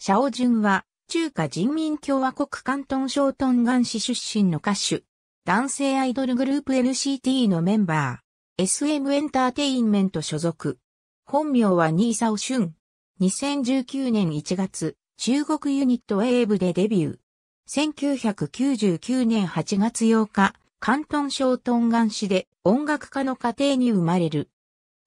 シャオジュンは、中華人民共和国関東省トンガン市出身の歌手。男性アイドルグループ n c t のメンバー。SM エンターテインメント所属。本名はニーサオシュン。2019年1月、中国ユニットウェーブでデビュー。1999年8月8日、関東省トンガン市で音楽家の家庭に生まれる。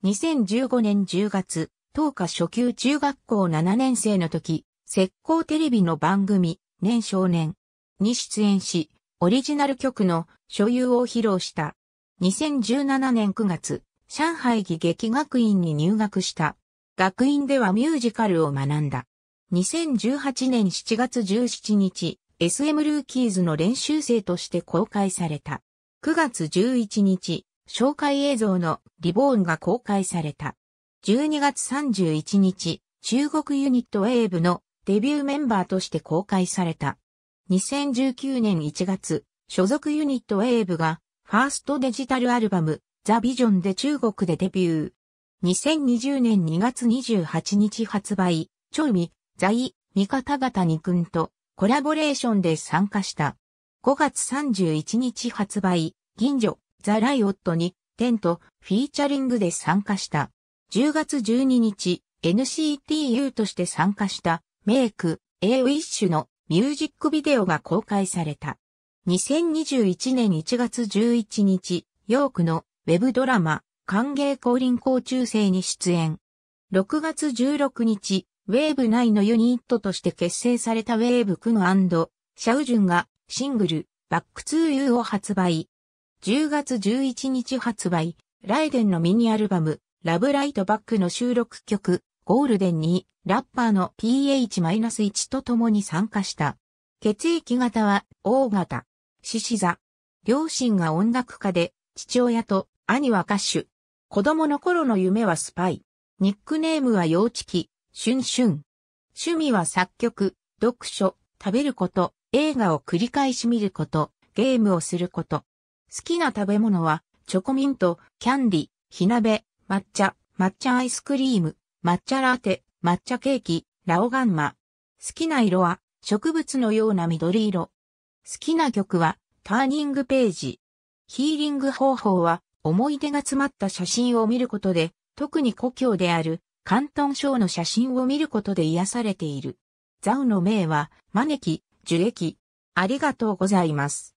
2015年10月、東華初級中学校7年生の時、石膏テレビの番組、年少年に出演し、オリジナル曲の所有を披露した。2017年9月、上海技劇学院に入学した。学院ではミュージカルを学んだ。2018年7月17日、SM ルーキーズの練習生として公開された。9月11日、紹介映像のリボーンが公開された。12月31日、中国ユニットウェーブのデビューメンバーとして公開された。2019年1月、所属ユニットウェーブが、ファーストデジタルアルバム、ザ・ビジョンで中国でデビュー。2020年2月28日発売、チョイミ、ザイ、味方型にくんとコラボレーションで参加した。5月31日発売、銀女、ザ・ライオットに、テント、フィーチャリングで参加した。10月12日、NCTU として参加した、メイク、A ウィッシュのミュージックビデオが公開された。2021年1月11日、ヨークのウェブドラマ、歓迎降臨校中生に出演。6月16日、ウェーブ内のユニットとして結成されたウェーブクノシャウジュンがシングル、バックツーユーを発売。10月11日発売、ライデンのミニアルバム、ラブライトバックの収録曲、ゴールデンにラッパーの PH-1 と共に参加した。血液型は O 型、獅子座。両親が音楽家で、父親と兄は歌手。子供の頃の夢はスパイ。ニックネームは幼稚期、シュンシュン。趣味は作曲、読書、食べること、映画を繰り返し見ること、ゲームをすること。好きな食べ物は、チョコミント、キャンディ、火鍋、抹茶、抹茶アイスクリーム。抹茶ラテ、抹茶ケーキ、ラオガンマ。好きな色は植物のような緑色。好きな曲はターニングページ。ヒーリング方法は思い出が詰まった写真を見ることで、特に故郷である関東省の写真を見ることで癒されている。ザウの名は招き、樹液。ありがとうございます。